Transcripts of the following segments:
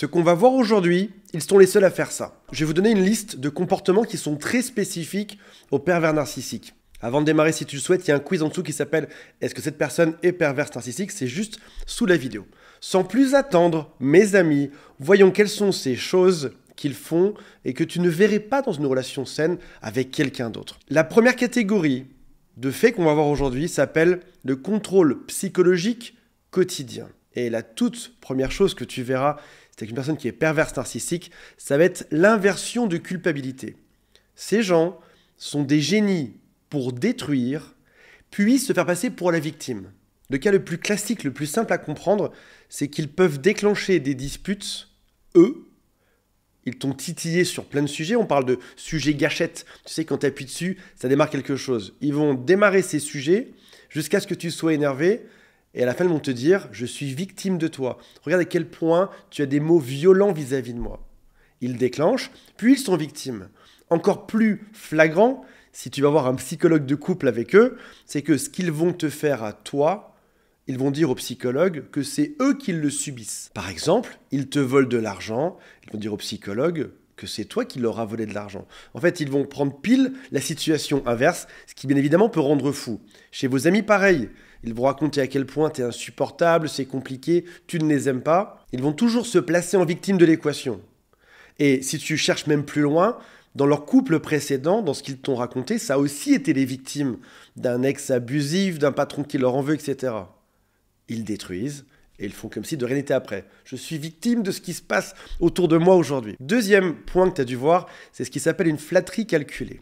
Ce qu'on va voir aujourd'hui, ils sont les seuls à faire ça. Je vais vous donner une liste de comportements qui sont très spécifiques aux pervers narcissiques. Avant de démarrer, si tu le souhaites, il y a un quiz en dessous qui s'appelle Est-ce que cette personne est perverse narcissique C'est juste sous la vidéo. Sans plus attendre, mes amis, voyons quelles sont ces choses qu'ils font et que tu ne verrais pas dans une relation saine avec quelqu'un d'autre. La première catégorie de faits qu'on va voir aujourd'hui s'appelle le contrôle psychologique quotidien. Et la toute première chose que tu verras, c'est qu'une personne qui est perverse narcissique, ça va être l'inversion de culpabilité. Ces gens sont des génies pour détruire, puis se faire passer pour la victime. Le cas le plus classique, le plus simple à comprendre, c'est qu'ils peuvent déclencher des disputes, eux, ils t'ont titillé sur plein de sujets. On parle de sujets gâchettes. Tu sais, quand tu appuies dessus, ça démarre quelque chose. Ils vont démarrer ces sujets jusqu'à ce que tu sois énervé, et à la fin, ils vont te dire, je suis victime de toi. Regarde à quel point tu as des mots violents vis-à-vis de moi. Ils déclenchent, puis ils sont victimes. Encore plus flagrant, si tu vas voir un psychologue de couple avec eux, c'est que ce qu'ils vont te faire à toi, ils vont dire au psychologue que c'est eux qui le subissent. Par exemple, ils te volent de l'argent, ils vont dire au psychologue que c'est toi qui leur a volé de l'argent. En fait, ils vont prendre pile la situation inverse, ce qui bien évidemment peut rendre fou. Chez vos amis, pareil. Ils vont raconter à quel point tu es insupportable, c'est compliqué, tu ne les aimes pas. Ils vont toujours se placer en victime de l'équation. Et si tu cherches même plus loin, dans leur couple précédent, dans ce qu'ils t'ont raconté, ça a aussi été les victimes d'un ex abusif, d'un patron qui leur en veut, etc. Ils détruisent et ils font comme si de rien n'était après. Je suis victime de ce qui se passe autour de moi aujourd'hui. Deuxième point que tu as dû voir, c'est ce qui s'appelle une flatterie calculée.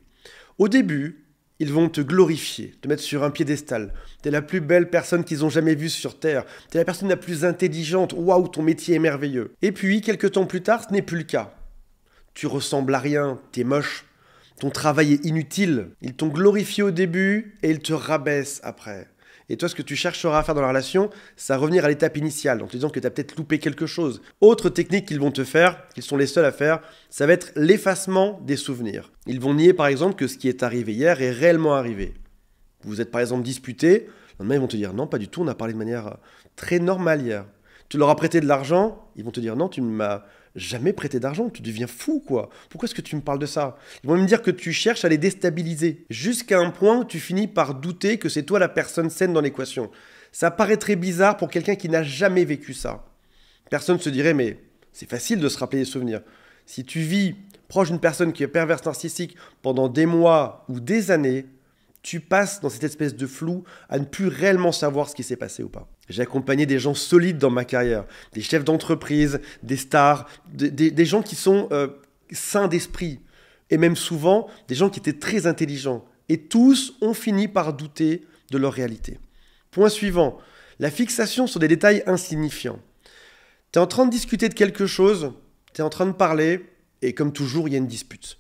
Au début, ils vont te glorifier, te mettre sur un piédestal. T'es la plus belle personne qu'ils ont jamais vue sur Terre. T'es la personne la plus intelligente. Waouh, ton métier est merveilleux. Et puis, quelques temps plus tard, ce n'est plus le cas. Tu ressembles à rien, t'es moche, ton travail est inutile. Ils t'ont glorifié au début et ils te rabaissent après. Et toi, ce que tu chercheras à faire dans la relation, c'est à revenir à l'étape initiale, en te disant que tu as peut-être loupé quelque chose. Autre technique qu'ils vont te faire, qu'ils sont les seuls à faire, ça va être l'effacement des souvenirs. Ils vont nier par exemple que ce qui est arrivé hier est réellement arrivé. Vous êtes par exemple disputé, lendemain ils vont te dire non, pas du tout, on a parlé de manière euh, très normale hier. Tu leur as prêté de l'argent, ils vont te dire non, tu m'as jamais prêter d'argent, tu deviens fou quoi. Pourquoi est-ce que tu me parles de ça Ils vont me dire que tu cherches à les déstabiliser, jusqu'à un point où tu finis par douter que c'est toi la personne saine dans l'équation. Ça paraît bizarre pour quelqu'un qui n'a jamais vécu ça. Personne se dirait mais c'est facile de se rappeler des souvenirs. Si tu vis proche d'une personne qui est perverse narcissique pendant des mois ou des années, tu passes dans cette espèce de flou à ne plus réellement savoir ce qui s'est passé ou pas. J'ai accompagné des gens solides dans ma carrière, des chefs d'entreprise, des stars, des, gens qui sont euh, sains d'esprit, et même souvent des gens qui étaient très intelligents. Et tous ont fini par douter de leur réalité. Point suivant, la fixation sur des détails insignifiants. Tu es en train de discuter de quelque chose, tu es en train de parler, et comme toujours, il y a une dispute.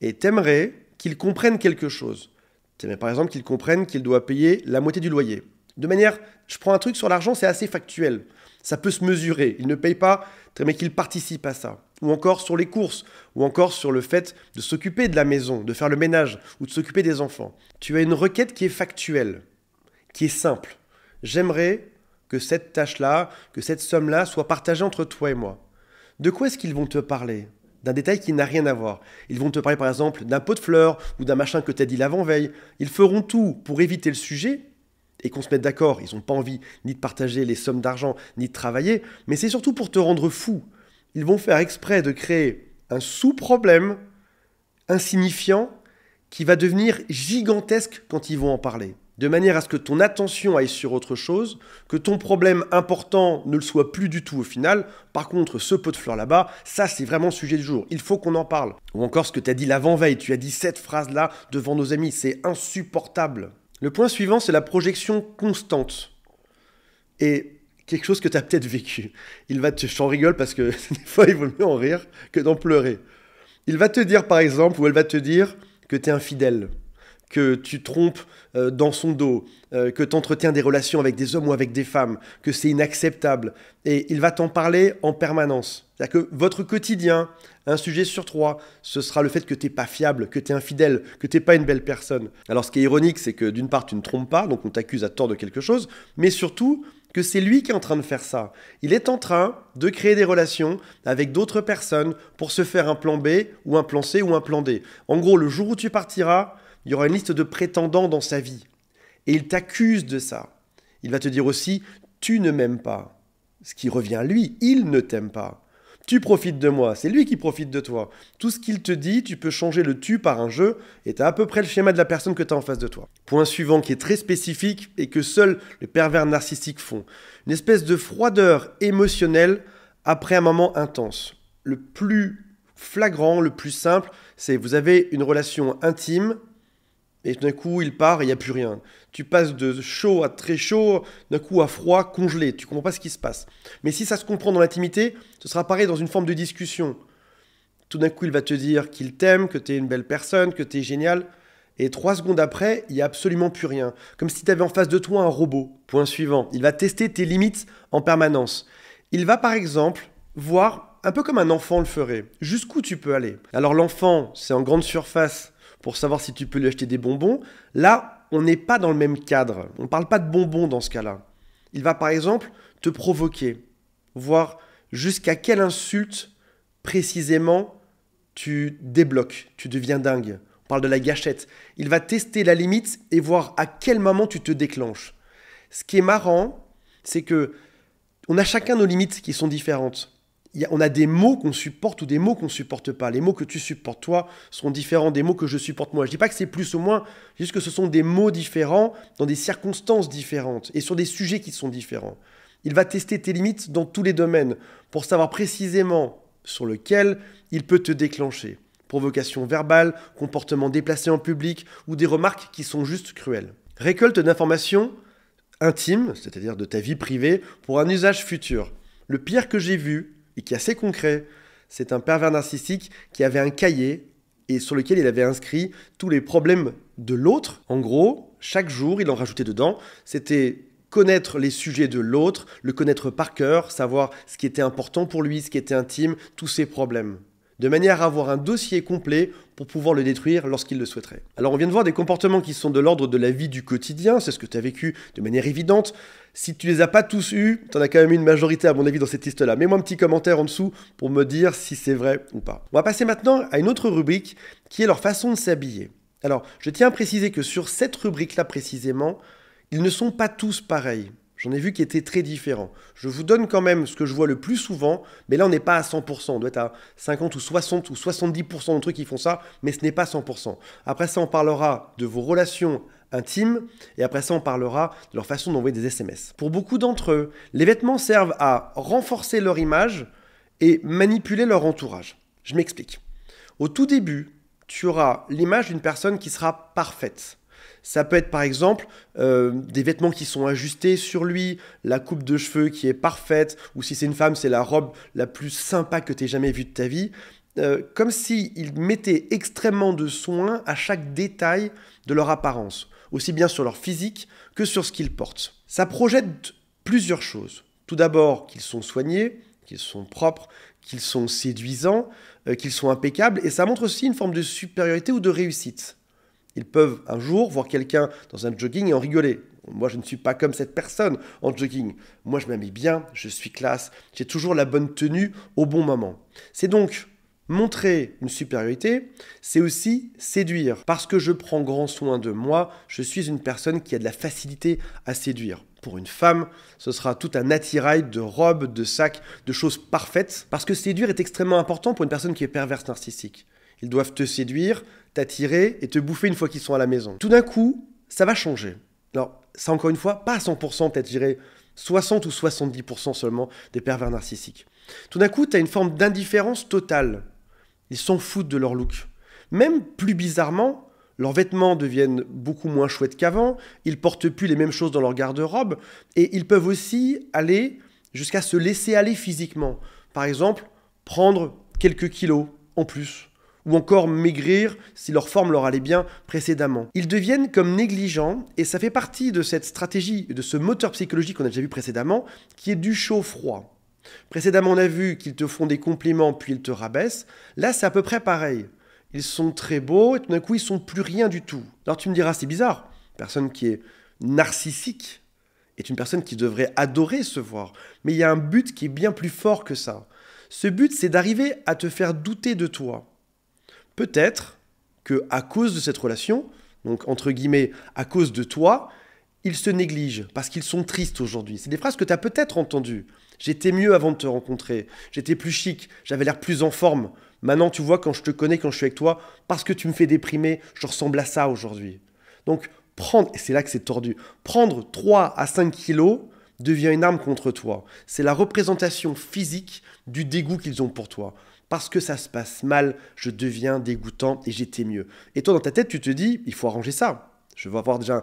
Et t'aimerais qu'ils comprennent quelque chose. T'aimerais par exemple qu'ils comprennent qu'ils doivent payer la moitié du loyer de manière, je prends un truc sur l'argent, c'est assez factuel. Ça peut se mesurer. Il ne paye pas, mais qu'il participe à ça. Ou encore sur les courses, ou encore sur le fait de s'occuper de la maison, de faire le ménage, ou de s'occuper des enfants. Tu as une requête qui est factuelle, qui est simple. J'aimerais que cette tâche-là, que cette somme-là soit partagée entre toi et moi. De quoi est-ce qu'ils vont te parler d'un détail qui n'a rien à voir. Ils vont te parler par exemple d'un pot de fleurs ou d'un machin que t'as dit l'avant-veille. Ils feront tout pour éviter le sujet et qu'on se mette d'accord. Ils n'ont pas envie ni de partager les sommes d'argent, ni de travailler, mais c'est surtout pour te rendre fou. Ils vont faire exprès de créer un sous-problème insignifiant qui va devenir gigantesque quand ils vont en parler. De manière à ce que ton attention aille sur autre chose, que ton problème important ne le soit plus du tout au final. Par contre, ce pot de fleurs là-bas, ça c'est vraiment le sujet du jour. Il faut qu'on en parle. Ou encore ce que tu as dit l'avant-veille, tu as dit cette phrase-là devant nos amis, c'est insupportable. Le point suivant, c'est la projection constante. Et quelque chose que tu as peut-être vécu. Il va te, j'en rigole parce que des fois, il vaut mieux en rire que d'en pleurer. Il va te dire, par exemple, ou elle va te dire que tu es infidèle, que tu trompes euh, dans son dos, euh, que tu entretiens des relations avec des hommes ou avec des femmes, que c'est inacceptable. Et il va t'en parler en permanence. C'est-à-dire que votre quotidien, un sujet sur trois, ce sera le fait que tu n'es pas fiable, que tu es infidèle, que tu n'es pas une belle personne. Alors ce qui est ironique, c'est que d'une part, tu ne trompes pas, donc on t'accuse à tort de quelque chose, mais surtout que c'est lui qui est en train de faire ça. Il est en train de créer des relations avec d'autres personnes pour se faire un plan B ou un plan C ou un plan D. En gros, le jour où tu partiras, il y aura une liste de prétendants dans sa vie. Et il t'accuse de ça. Il va te dire aussi, tu ne m'aimes pas. Ce qui revient à lui, il ne t'aime pas. Tu profites de moi, c'est lui qui profite de toi. Tout ce qu'il te dit, tu peux changer le tu par un jeu et tu as à peu près le schéma de la personne que tu as en face de toi. Point suivant qui est très spécifique et que seuls les pervers narcissiques font. Une espèce de froideur émotionnelle après un moment intense. Le plus flagrant, le plus simple, c'est vous avez une relation intime et d'un coup il part et il n'y a plus rien tu passes de chaud à très chaud, d'un coup à froid, congelé, tu comprends pas ce qui se passe. Mais si ça se comprend dans l'intimité, ce sera pareil dans une forme de discussion. Tout d'un coup, il va te dire qu'il t'aime, que tu es une belle personne, que tu es génial. Et trois secondes après, il n'y a absolument plus rien. Comme si tu avais en face de toi un robot. Point suivant. Il va tester tes limites en permanence. Il va par exemple voir, un peu comme un enfant le ferait, jusqu'où tu peux aller. Alors l'enfant, c'est en grande surface pour savoir si tu peux lui acheter des bonbons. Là, on n'est pas dans le même cadre. On ne parle pas de bonbons dans ce cas-là. Il va par exemple te provoquer, voir jusqu'à quelle insulte précisément tu débloques, tu deviens dingue. On parle de la gâchette. Il va tester la limite et voir à quel moment tu te déclenches. Ce qui est marrant, c'est que on a chacun nos limites qui sont différentes on a des mots qu'on supporte ou des mots qu'on supporte pas. Les mots que tu supportes toi sont différents des mots que je supporte moi. Je dis pas que c'est plus ou moins, juste que ce sont des mots différents dans des circonstances différentes et sur des sujets qui sont différents. Il va tester tes limites dans tous les domaines pour savoir précisément sur lequel il peut te déclencher. Provocation verbale, comportement déplacé en public ou des remarques qui sont juste cruelles. Récolte d'informations intimes, c'est-à-dire de ta vie privée, pour un usage futur. Le pire que j'ai vu, et qui est assez concret. C'est un pervers narcissique qui avait un cahier et sur lequel il avait inscrit tous les problèmes de l'autre. En gros, chaque jour, il en rajoutait dedans. C'était connaître les sujets de l'autre, le connaître par cœur, savoir ce qui était important pour lui, ce qui était intime, tous ses problèmes. De manière à avoir un dossier complet pour pouvoir le détruire lorsqu'il le souhaiterait. Alors on vient de voir des comportements qui sont de l'ordre de la vie du quotidien, c'est ce que tu as vécu de manière évidente, si tu les as pas tous eus, tu en as quand même une majorité à mon avis dans cette liste-là. Mets-moi un petit commentaire en dessous pour me dire si c'est vrai ou pas. On va passer maintenant à une autre rubrique qui est leur façon de s'habiller. Alors, je tiens à préciser que sur cette rubrique-là précisément, ils ne sont pas tous pareils. J'en ai vu qui étaient très différents. Je vous donne quand même ce que je vois le plus souvent, mais là on n'est pas à 100%, on doit être à 50 ou 60 ou 70% de trucs qui font ça, mais ce n'est pas 100%. Après ça, on parlera de vos relations intime et après ça on parlera de leur façon d'envoyer des SMS. Pour beaucoup d'entre eux, les vêtements servent à renforcer leur image et manipuler leur entourage. Je m'explique. Au tout début, tu auras l'image d'une personne qui sera parfaite. Ça peut être par exemple euh, des vêtements qui sont ajustés sur lui, la coupe de cheveux qui est parfaite, ou si c'est une femme, c'est la robe la plus sympa que tu aies jamais vue de ta vie. Euh, comme s'ils mettaient extrêmement de soin à chaque détail de leur apparence aussi bien sur leur physique que sur ce qu'ils portent. Ça projette plusieurs choses. Tout d'abord qu'ils sont soignés, qu'ils sont propres, qu'ils sont séduisants, euh, qu'ils sont impeccables, et ça montre aussi une forme de supériorité ou de réussite. Ils peuvent un jour voir quelqu'un dans un jogging et en rigoler. Moi, je ne suis pas comme cette personne en jogging. Moi, je m'habille bien, je suis classe, j'ai toujours la bonne tenue au bon moment. C'est donc Montrer une supériorité, c'est aussi séduire. Parce que je prends grand soin de moi, je suis une personne qui a de la facilité à séduire. Pour une femme, ce sera tout un attirail de robes, de sacs, de choses parfaites. Parce que séduire est extrêmement important pour une personne qui est perverse narcissique. Ils doivent te séduire, t'attirer et te bouffer une fois qu'ils sont à la maison. Tout d'un coup, ça va changer. Alors, ça encore une fois, pas à 100% peut-être, j'irai 60 ou 70% seulement des pervers narcissiques. Tout d'un coup, tu as une forme d'indifférence totale ils s'en foutent de leur look. Même plus bizarrement, leurs vêtements deviennent beaucoup moins chouettes qu'avant, ils portent plus les mêmes choses dans leur garde-robe, et ils peuvent aussi aller jusqu'à se laisser aller physiquement. Par exemple, prendre quelques kilos en plus, ou encore maigrir si leur forme leur allait bien précédemment. Ils deviennent comme négligents, et ça fait partie de cette stratégie, de ce moteur psychologique qu'on a déjà vu précédemment, qui est du chaud-froid. Précédemment, on a vu qu'ils te font des compliments puis ils te rabaissent. Là, c'est à peu près pareil. Ils sont très beaux et tout d'un coup, ils sont plus rien du tout. Alors tu me diras, c'est bizarre. personne qui est narcissique est une personne qui devrait adorer se voir. Mais il y a un but qui est bien plus fort que ça. Ce but, c'est d'arriver à te faire douter de toi. Peut-être que à cause de cette relation, donc entre guillemets, à cause de toi, ils se négligent parce qu'ils sont tristes aujourd'hui. C'est des phrases que tu as peut-être entendues. J'étais mieux avant de te rencontrer. J'étais plus chic, j'avais l'air plus en forme. Maintenant, tu vois, quand je te connais, quand je suis avec toi, parce que tu me fais déprimer, je ressemble à ça aujourd'hui. Donc, prendre, et c'est là que c'est tordu, prendre 3 à 5 kilos devient une arme contre toi. C'est la représentation physique du dégoût qu'ils ont pour toi. Parce que ça se passe mal, je deviens dégoûtant et j'étais mieux. Et toi, dans ta tête, tu te dis, il faut arranger ça. Je veux avoir déjà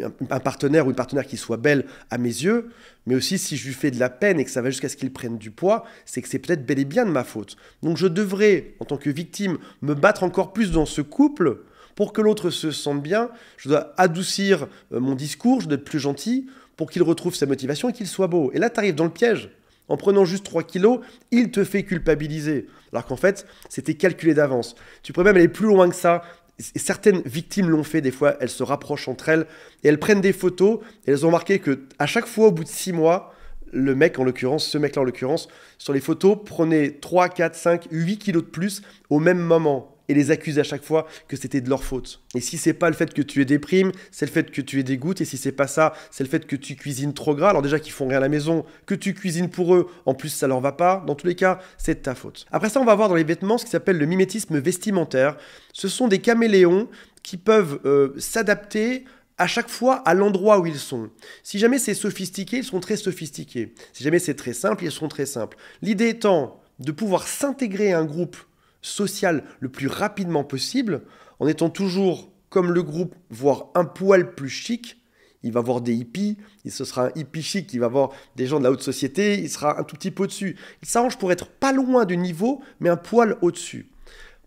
un, partenaire ou une partenaire qui soit belle à mes yeux, mais aussi si je lui fais de la peine et que ça va jusqu'à ce qu'il prenne du poids, c'est que c'est peut-être bel et bien de ma faute. Donc je devrais, en tant que victime, me battre encore plus dans ce couple pour que l'autre se sente bien. Je dois adoucir euh, mon discours, je dois être plus gentil pour qu'il retrouve sa motivation et qu'il soit beau. Et là, tu arrives dans le piège. En prenant juste 3 kilos, il te fait culpabiliser. Alors qu'en fait, c'était calculé d'avance. Tu pourrais même aller plus loin que ça certaines victimes l'ont fait des fois, elles se rapprochent entre elles et elles prennent des photos et elles ont remarqué que à chaque fois au bout de six mois, le mec en l'occurrence, ce mec-là en l'occurrence, sur les photos prenait 3, 4, 5, 8 kilos de plus au même moment et les accusent à chaque fois que c'était de leur faute. Et si c'est pas le fait que tu es déprime, c'est le fait que tu es dégoûté. et si c'est pas ça, c'est le fait que tu cuisines trop gras, alors déjà qu'ils font rien à la maison, que tu cuisines pour eux, en plus ça leur va pas, dans tous les cas, c'est ta faute. Après ça, on va voir dans les vêtements ce qui s'appelle le mimétisme vestimentaire. Ce sont des caméléons qui peuvent euh, s'adapter à chaque fois à l'endroit où ils sont. Si jamais c'est sophistiqué, ils sont très sophistiqués. Si jamais c'est très simple, ils sont très simples. L'idée étant de pouvoir s'intégrer à un groupe social le plus rapidement possible, en étant toujours comme le groupe, voire un poil plus chic. Il va voir des hippies, il ce sera un hippie chic, il va voir des gens de la haute société, il sera un tout petit peu au-dessus. Il s'arrange pour être pas loin du niveau, mais un poil au-dessus.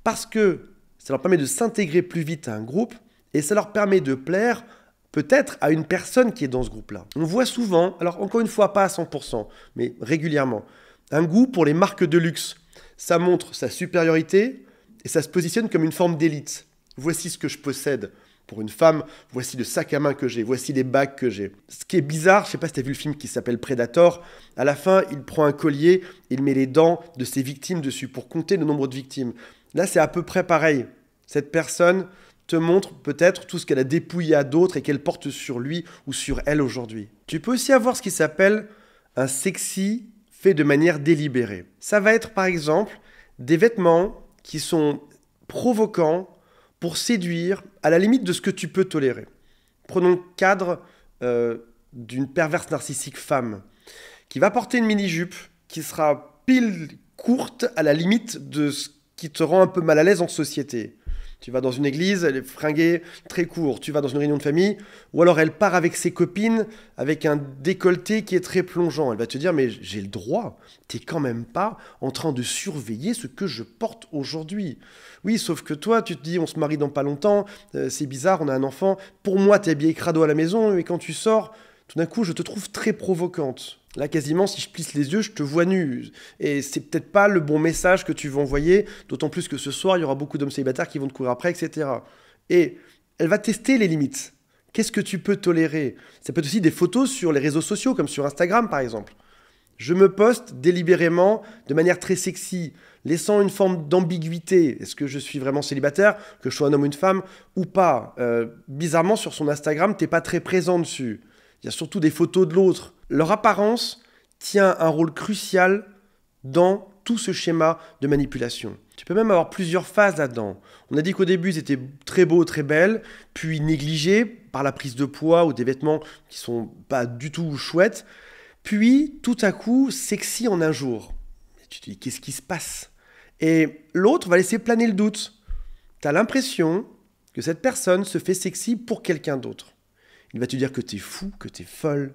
Parce que ça leur permet de s'intégrer plus vite à un groupe, et ça leur permet de plaire peut-être à une personne qui est dans ce groupe-là. On voit souvent, alors encore une fois pas à 100%, mais régulièrement, un goût pour les marques de luxe ça montre sa supériorité et ça se positionne comme une forme d'élite. Voici ce que je possède. Pour une femme, voici le sac à main que j'ai, voici les bagues que j'ai. Ce qui est bizarre, je sais pas si tu as vu le film qui s'appelle Predator, à la fin, il prend un collier, il met les dents de ses victimes dessus pour compter le nombre de victimes. Là, c'est à peu près pareil. Cette personne te montre peut-être tout ce qu'elle a dépouillé à d'autres et qu'elle porte sur lui ou sur elle aujourd'hui. Tu peux aussi avoir ce qui s'appelle un sexy fait de manière délibérée. Ça va être par exemple des vêtements qui sont provoquants pour séduire à la limite de ce que tu peux tolérer. Prenons le cadre euh, d'une perverse narcissique femme qui va porter une mini-jupe qui sera pile courte à la limite de ce qui te rend un peu mal à l'aise en société. Tu vas dans une église, elle est fringuée, très court. Tu vas dans une réunion de famille, ou alors elle part avec ses copines, avec un décolleté qui est très plongeant. Elle va te dire, mais j'ai le droit, t'es quand même pas en train de surveiller ce que je porte aujourd'hui. Oui, sauf que toi, tu te dis, on se marie dans pas longtemps, euh, c'est bizarre, on a un enfant. Pour moi, t'es habillé crado à la maison, et quand tu sors, tout d'un coup, je te trouve très provocante. Là, quasiment, si je plisse les yeux, je te vois nue. Et c'est peut-être pas le bon message que tu vas envoyer, d'autant plus que ce soir, il y aura beaucoup d'hommes célibataires qui vont te courir après, etc. Et elle va tester les limites. Qu'est-ce que tu peux tolérer Ça peut être aussi des photos sur les réseaux sociaux, comme sur Instagram, par exemple. Je me poste délibérément, de manière très sexy, laissant une forme d'ambiguïté. Est-ce que je suis vraiment célibataire, que je sois un homme ou une femme, ou pas euh, Bizarrement, sur son Instagram, t'es pas très présent dessus. Il y a surtout des photos de l'autre leur apparence tient un rôle crucial dans tout ce schéma de manipulation. Tu peux même avoir plusieurs phases là-dedans. On a dit qu'au début, ils étaient très beaux, très belles, puis négligés par la prise de poids ou des vêtements qui sont pas du tout chouettes, puis tout à coup, sexy en un jour. tu te dis, qu'est-ce qui se passe Et l'autre va laisser planer le doute. Tu as l'impression que cette personne se fait sexy pour quelqu'un d'autre. Il va te dire que tu es fou, que tu es folle,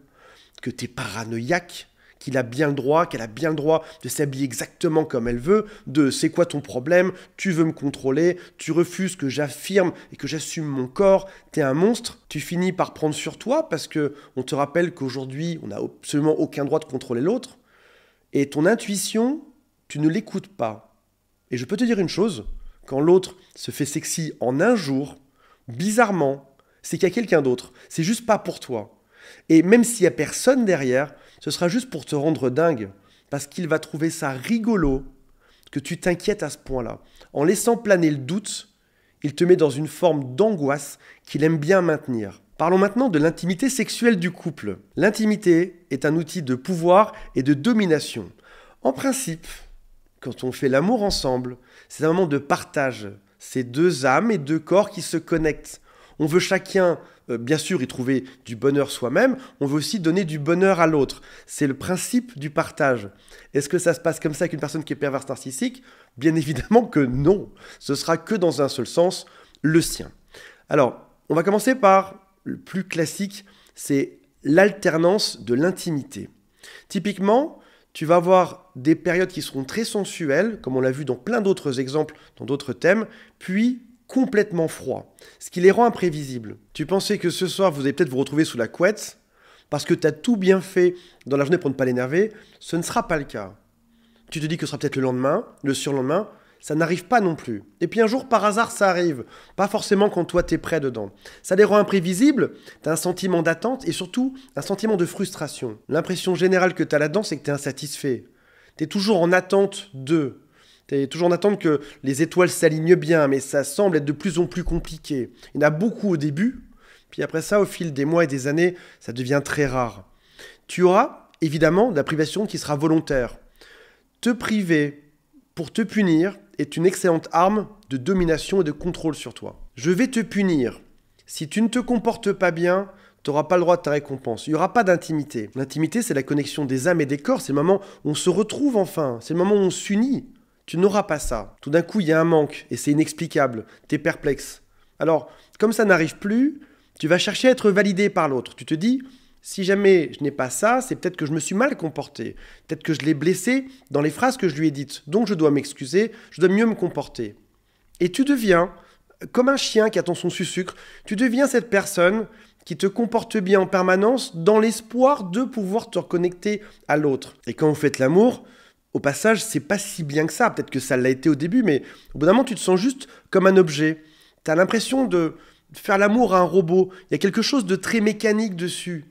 que es paranoïaque, qu'il a bien le droit, qu'elle a bien le droit de s'habiller exactement comme elle veut, de c'est quoi ton problème, tu veux me contrôler, tu refuses que j'affirme et que j'assume mon corps, tu es un monstre, tu finis par prendre sur toi parce que on te rappelle qu'aujourd'hui on n'a absolument aucun droit de contrôler l'autre, et ton intuition, tu ne l'écoutes pas. Et je peux te dire une chose, quand l'autre se fait sexy en un jour, bizarrement, c'est qu'il y a quelqu'un d'autre, c'est juste pas pour toi. Et même s'il n'y a personne derrière, ce sera juste pour te rendre dingue, parce qu'il va trouver ça rigolo que tu t'inquiètes à ce point-là. En laissant planer le doute, il te met dans une forme d'angoisse qu'il aime bien maintenir. Parlons maintenant de l'intimité sexuelle du couple. L'intimité est un outil de pouvoir et de domination. En principe, quand on fait l'amour ensemble, c'est un moment de partage. C'est deux âmes et deux corps qui se connectent. On veut chacun, euh, bien sûr, y trouver du bonheur soi-même, on veut aussi donner du bonheur à l'autre. C'est le principe du partage. Est-ce que ça se passe comme ça avec une personne qui est perverse narcissique Bien évidemment que non. Ce sera que dans un seul sens, le sien. Alors, on va commencer par le plus classique, c'est l'alternance de l'intimité. Typiquement, tu vas avoir des périodes qui seront très sensuelles, comme on l'a vu dans plein d'autres exemples, dans d'autres thèmes, puis complètement froid, ce qui les rend imprévisibles. Tu pensais que ce soir, vous allez peut-être vous retrouver sous la couette, parce que tu as tout bien fait dans la journée pour ne pas l'énerver, ce ne sera pas le cas. Tu te dis que ce sera peut-être le lendemain, le surlendemain, ça n'arrive pas non plus. Et puis un jour, par hasard, ça arrive. Pas forcément quand toi, tu es prêt dedans. Ça les rend imprévisibles, as un sentiment d'attente et surtout un sentiment de frustration. L'impression générale que tu as là-dedans, c'est que tu es insatisfait. es toujours en attente de. Tu toujours en attente que les étoiles s'alignent bien, mais ça semble être de plus en plus compliqué. Il y en a beaucoup au début, puis après ça, au fil des mois et des années, ça devient très rare. Tu auras évidemment de la privation qui sera volontaire. Te priver pour te punir est une excellente arme de domination et de contrôle sur toi. Je vais te punir. Si tu ne te comportes pas bien, tu n'auras pas le droit de ta récompense. Il n'y aura pas d'intimité. L'intimité, c'est la connexion des âmes et des corps. C'est le moment où on se retrouve enfin. C'est le moment où on s'unit. Tu n'auras pas ça. Tout d'un coup, il y a un manque et c'est inexplicable. Tu es perplexe. Alors, comme ça n'arrive plus, tu vas chercher à être validé par l'autre. Tu te dis, si jamais je n'ai pas ça, c'est peut-être que je me suis mal comporté. Peut-être que je l'ai blessé dans les phrases que je lui ai dites. Donc je dois m'excuser, je dois mieux me comporter. Et tu deviens, comme un chien qui attend son sucre, tu deviens cette personne qui te comporte bien en permanence dans l'espoir de pouvoir te reconnecter à l'autre. Et quand vous faites l'amour, au passage, c'est pas si bien que ça. Peut-être que ça l'a été au début, mais au bout d'un moment, tu te sens juste comme un objet. Tu as l'impression de faire l'amour à un robot. Il y a quelque chose de très mécanique dessus.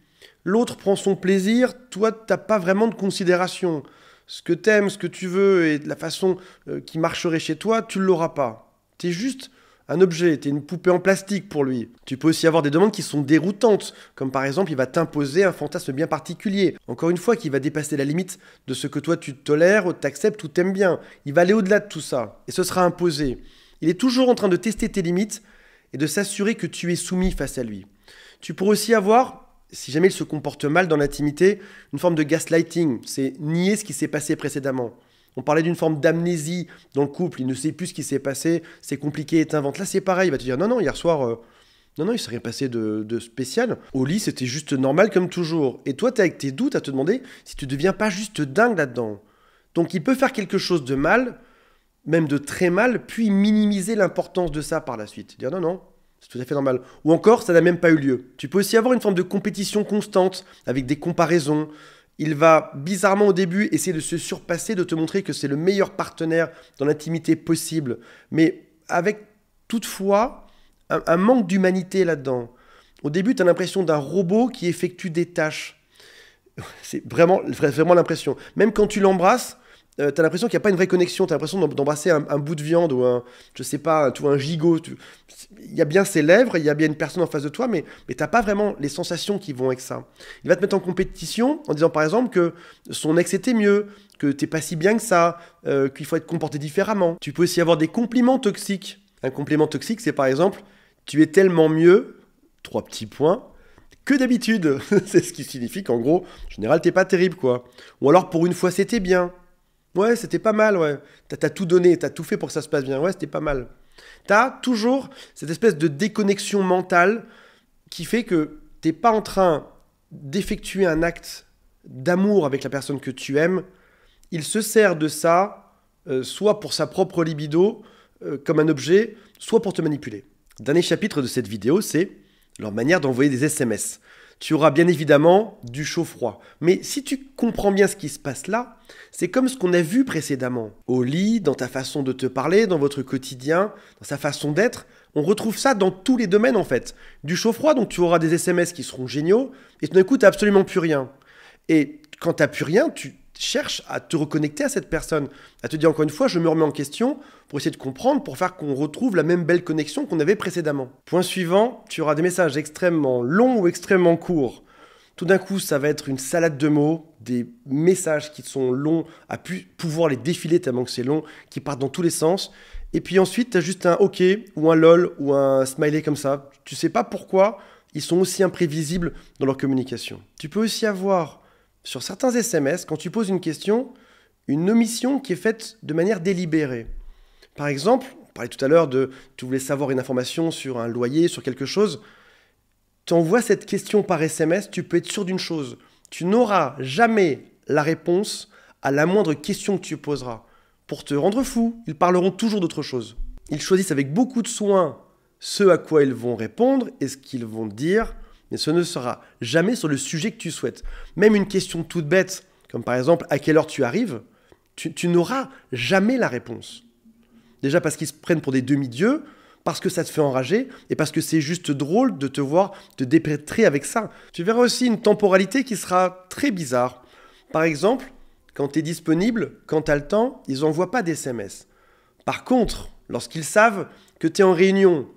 L'autre prend son plaisir, toi, t'as pas vraiment de considération. Ce que t'aimes, ce que tu veux et de la façon euh, qui marcherait chez toi, tu l'auras pas. T'es juste un objet, t'es une poupée en plastique pour lui. Tu peux aussi avoir des demandes qui sont déroutantes, comme par exemple il va t'imposer un fantasme bien particulier, encore une fois qui va dépasser la limite de ce que toi tu tolères, t'acceptes ou t'aimes bien. Il va aller au-delà de tout ça, et ce sera imposé. Il est toujours en train de tester tes limites et de s'assurer que tu es soumis face à lui. Tu pourras aussi avoir, si jamais il se comporte mal dans l'intimité, une forme de gaslighting, c'est nier ce qui s'est passé précédemment. On parlait d'une forme d'amnésie dans le couple, il ne sait plus ce qui s'est passé, c'est compliqué, t'invente. Là, c'est pareil, il va te dire non, non, hier soir, euh, non, non, il s'est rien passé de, spécial. Au lit, c'était juste normal comme toujours. Et toi, tu t'es avec tes doutes à te demander si tu deviens pas juste dingue là-dedans. Donc, il peut faire quelque chose de mal, même de très mal, puis minimiser l'importance de ça par la suite. Dire non, non, c'est tout à fait normal. Ou encore, ça n'a même pas eu lieu. Tu peux aussi avoir une forme de compétition constante, avec des comparaisons, il va bizarrement au début essayer de se surpasser, de te montrer que c'est le meilleur partenaire dans l'intimité possible, mais avec toutefois un, manque d'humanité là-dedans. Au début, tu as l'impression d'un robot qui effectue des tâches. C'est vraiment, vraiment l'impression. Même quand tu l'embrasses, euh, t'as l'impression qu'il n'y a pas une vraie connexion, t'as l'impression d'embrasser un, bout de viande ou un, je sais pas, tout un gigot. Il y a bien ses lèvres, il y a bien une personne en face de toi, mais, t'as pas vraiment les sensations qui vont avec ça. Il va te mettre en compétition en disant par exemple que son ex était mieux, que t'es pas si bien que ça, euh, qu'il faut être comporté différemment. Tu peux aussi avoir des compliments toxiques. Un compliment toxique, c'est par exemple, tu es tellement mieux, trois petits points, que d'habitude. c'est ce qui signifie qu'en gros, en général, t'es pas terrible, quoi. Ou alors, pour une fois, c'était bien. Ouais, c'était pas mal, ouais. T'as tout donné, t'as tout fait pour que ça se passe bien. Ouais, c'était pas mal. T'as toujours cette espèce de déconnexion mentale qui fait que t'es pas en train d'effectuer un acte d'amour avec la personne que tu aimes. Il se sert de ça, euh, soit pour sa propre libido, euh, comme un objet, soit pour te manipuler. Dernier chapitre de cette vidéo, c'est leur manière d'envoyer des SMS tu auras bien évidemment du chaud-froid. Mais si tu comprends bien ce qui se passe là, c'est comme ce qu'on a vu précédemment. Au lit, dans ta façon de te parler, dans votre quotidien, dans sa façon d'être, on retrouve ça dans tous les domaines en fait. Du chaud-froid, donc tu auras des SMS qui seront géniaux, et tu n'écoutes absolument plus rien. Et quand tu n'as plus rien, tu, cherche à te reconnecter à cette personne, à te dire encore une fois, je me remets en question pour essayer de comprendre, pour faire qu'on retrouve la même belle connexion qu'on avait précédemment. Point suivant, tu auras des messages extrêmement longs ou extrêmement courts. Tout d'un coup, ça va être une salade de mots, des messages qui sont longs, à pouvoir les défiler tellement que c'est long, qui partent dans tous les sens. Et puis ensuite, tu as juste un OK ou un LOL ou un smiley comme ça. Tu sais pas pourquoi, ils sont aussi imprévisibles dans leur communication. Tu peux aussi avoir sur certains SMS, quand tu poses une question, une omission qui est faite de manière délibérée. Par exemple, on parlait tout à l'heure de tu voulais savoir une information sur un loyer, sur quelque chose. Tu envoies cette question par SMS, tu peux être sûr d'une chose. Tu n'auras jamais la réponse à la moindre question que tu poseras. Pour te rendre fou, ils parleront toujours d'autre chose. Ils choisissent avec beaucoup de soin ce à quoi ils vont répondre et ce qu'ils vont dire ce ne sera jamais sur le sujet que tu souhaites. Même une question toute bête, comme par exemple à quelle heure tu arrives, tu, n'auras jamais la réponse. Déjà parce qu'ils se prennent pour des demi-dieux, parce que ça te fait enrager et parce que c'est juste drôle de te voir te dépêtrer avec ça. Tu verras aussi une temporalité qui sera très bizarre. Par exemple, quand tu es disponible, quand tu as le temps, ils n'envoient pas des SMS. Par contre, lorsqu'ils savent que tu es en réunion,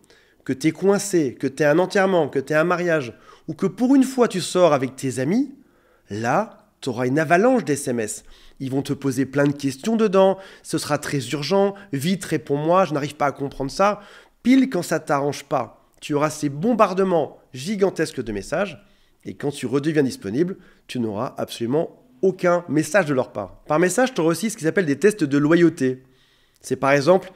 que tu es coincé, que tu es un enterrement, que tu es un mariage, ou que pour une fois tu sors avec tes amis, là, tu auras une avalanche d'SMS. Ils vont te poser plein de questions dedans, ce sera très urgent, vite réponds-moi, je n'arrive pas à comprendre ça. Pile quand ça t'arrange pas, tu auras ces bombardements gigantesques de messages, et quand tu redeviens disponible, tu n'auras absolument aucun message de leur part. Par message, tu auras aussi ce qu'ils appellent des tests de loyauté. C'est par exemple,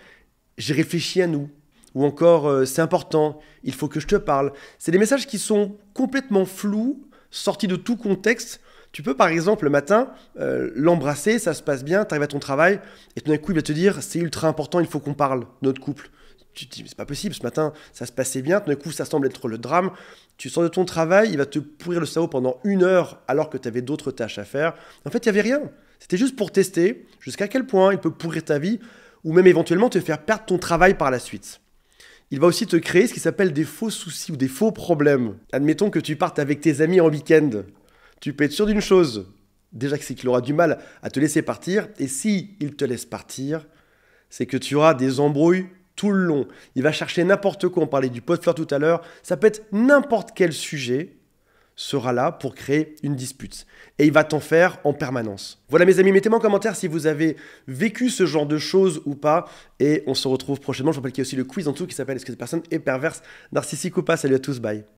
j'ai réfléchi à nous, ou encore euh, c'est important, il faut que je te parle. C'est des messages qui sont complètement flous, sortis de tout contexte. Tu peux par exemple le matin euh, l'embrasser, ça se passe bien, tu arrives à ton travail et tout d'un coup il va te dire c'est ultra important, il faut qu'on parle, notre couple. Tu te dis c'est pas possible, ce matin ça se passait bien, tout d'un coup ça semble être le drame. Tu sors de ton travail, il va te pourrir le cerveau pendant une heure alors que tu avais d'autres tâches à faire. En fait, il n'y avait rien. C'était juste pour tester jusqu'à quel point il peut pourrir ta vie ou même éventuellement te faire perdre ton travail par la suite il va aussi te créer ce qui s'appelle des faux soucis ou des faux problèmes. Admettons que tu partes avec tes amis en week-end. Tu peux être sûr d'une chose. Déjà que c'est qu'il aura du mal à te laisser partir. Et si il te laisse partir, c'est que tu auras des embrouilles tout le long. Il va chercher n'importe quoi. On parlait du pot de fleurs tout à l'heure. Ça peut être n'importe quel sujet sera là pour créer une dispute. Et il va t'en faire en permanence. Voilà mes amis, mettez-moi en commentaire si vous avez vécu ce genre de choses ou pas. Et on se retrouve prochainement. Je rappelle qu'il y a aussi le quiz en tout qui s'appelle Est-ce que cette personne est perverse, narcissique ou pas Salut à tous, bye.